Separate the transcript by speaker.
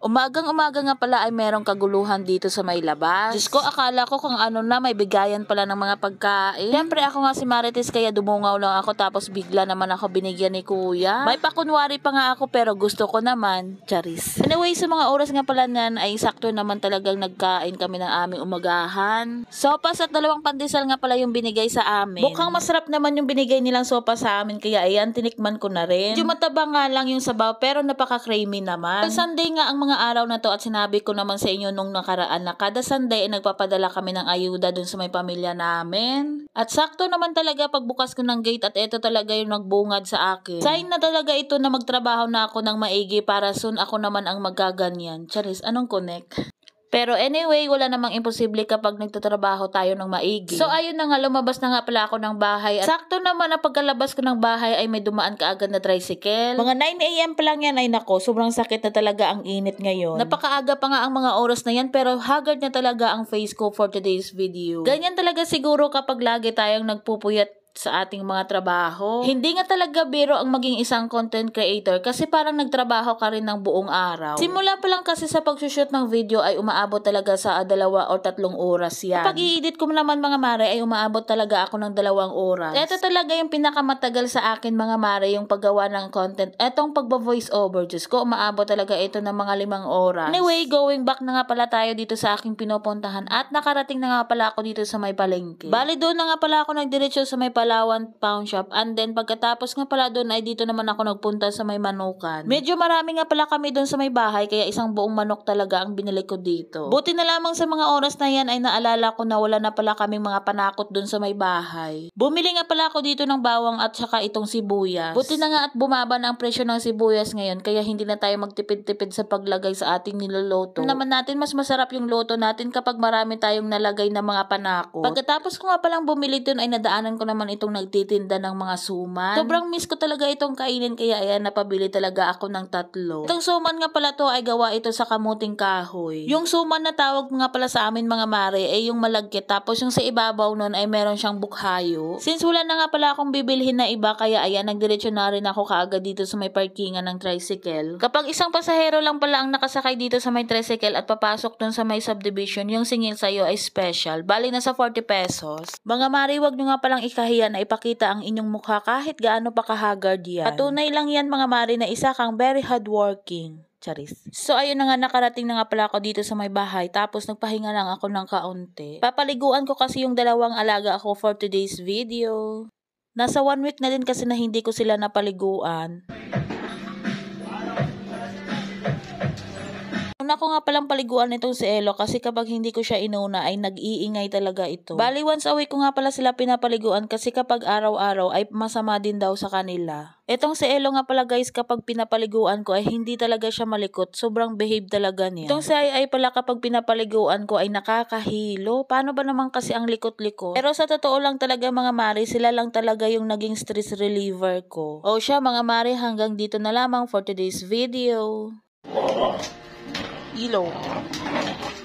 Speaker 1: Umagang-umaga nga pala ay merong kaguluhan dito sa may labas. Diyos ko, akala ko kung ano na, may bigayan pala ng mga pagkain. Siyempre ako nga si Marites kaya dumungaw lang ako tapos bigla naman ako binigyan ni Kuya. May pakunwari pa nga ako pero gusto ko naman, charis. Anyway, sa mga oras nga pala nan ay sakto naman talagang nagkain kami ng aming umagahan. Sopas at dalawang pandesal nga pala yung binigay sa amin. Mukhang masarap naman yung binigay nilang sopa sa amin kaya ayan, tinikman ko na rin. Medyo mataba nga lang yung sabaw pero napaka-creamy naman. Sunday nga ang mga mga araw na to at sinabi ko naman sa inyo nung nakaraan na kada Sunday ay nagpapadala kami ng ayuda dun sa may pamilya namin. At sakto naman talaga pagbukas ko ng gate at ito talaga yung nagbungad sa akin. Sign na talaga ito na magtrabaho na ako ng maigi para soon ako naman ang magaganyan. Charis, anong connect? Pero anyway, wala namang imposible kapag nagtatrabaho tayo ng maigi. So ayun na nga, lumabas na nga pala ako ng bahay. At sakto naman na pagkalabas ko ng bahay ay may dumaan kaagad na tricycle. Mga 9am pa lang yan ay nako, sobrang sakit na talaga ang init ngayon. Napakaaga pa nga ang mga oras na yan pero haggard na talaga ang face ko for today's video. Ganyan talaga siguro kapag lagi tayong nagpupuyat sa ating mga trabaho. Hindi nga talaga biro ang maging isang content creator kasi parang nagtrabaho ka rin ng buong araw. Simula pa lang kasi sa pagsushoot ng video ay umaabot talaga sa dalawa o tatlong oras yan. Pag i-edit ko naman mga mare ay umaabot talaga ako ng dalawang oras. Ito talaga yung pinakamatagal sa akin mga mare yung paggawa ng content. Etong pagba-voice over, Diyos ko, umaabot talaga ito ng mga limang oras. Anyway, going back na nga pala tayo dito sa aking pinupuntahan at nakarating na nga pala ako dito sa may palengke. Bali doon na nga pala ako nagdiretso sa may palengke Palawan Pawn Shop. And then pagkatapos nga pala doon ay dito naman ako nagpunta sa may manukan. Medyo marami nga pala kami doon sa may bahay kaya isang buong manok talaga ang binili ko dito. Buti na lamang sa mga oras na yan ay naalala ko na wala na pala kaming mga panakot doon sa may bahay. Bumili nga pala ako dito ng bawang at saka itong sibuyas. Buti na nga at bumaba na ang presyo ng sibuyas ngayon kaya hindi na tayo magtipid-tipid sa paglagay sa ating niloloto. Naman natin mas masarap yung loto natin kapag marami tayong nalagay na mga panakot. Pagkatapos ko nga palang bumili doon, ay nadaanan ko naman itong nagtitinda ng mga suman. Sobrang miss ko talaga itong kainin kaya ayan, napabili talaga ako ng tatlo. Itong suman nga pala to ay gawa ito sa kamuting kahoy. Yung suman na tawag nga pala sa amin mga mare ay yung malagkit tapos yung sa ibabaw nun ay meron siyang bukhayo. Since wala na nga pala akong bibilhin na iba kaya ayan, nagdiretso na rin ako kaagad dito sa may parkingan ng tricycle. Kapag isang pasahero lang pala ang nakasakay dito sa may tricycle at papasok dun sa may subdivision, yung singil sa'yo ay special. Bali na sa 40 pesos. Mga mare, wag nyo nga palang ikahiya yan na ipakita ang inyong mukha kahit gaano pa kahagard yan. Patunay lang yan mga mare na isa kang very hardworking. Charis. So, ayun na nga, nakarating na nga pala ako dito sa may bahay. Tapos, nagpahinga lang ako ng kaunti. Papaliguan ko kasi yung dalawang alaga ako for today's video. Nasa one week na din kasi na hindi ko sila napaliguan. Una ko nga palang paliguan itong si Elo kasi kapag hindi ko siya inuna ay nag-iingay talaga ito. Bali once away ko nga pala sila pinapaliguan kasi kapag araw-araw ay masama din daw sa kanila. Etong si Elo nga pala guys kapag pinapaliguan ko ay hindi talaga siya malikot. Sobrang behave talaga niya. Itong si Ai ay pala kapag pinapaliguan ko ay nakakahilo. Paano ba naman kasi ang likot-likot? Pero sa totoo lang talaga mga mari, sila lang talaga yung naging stress reliever ko. O siya mga mari hanggang dito na lamang for today's video. Wow ilaw.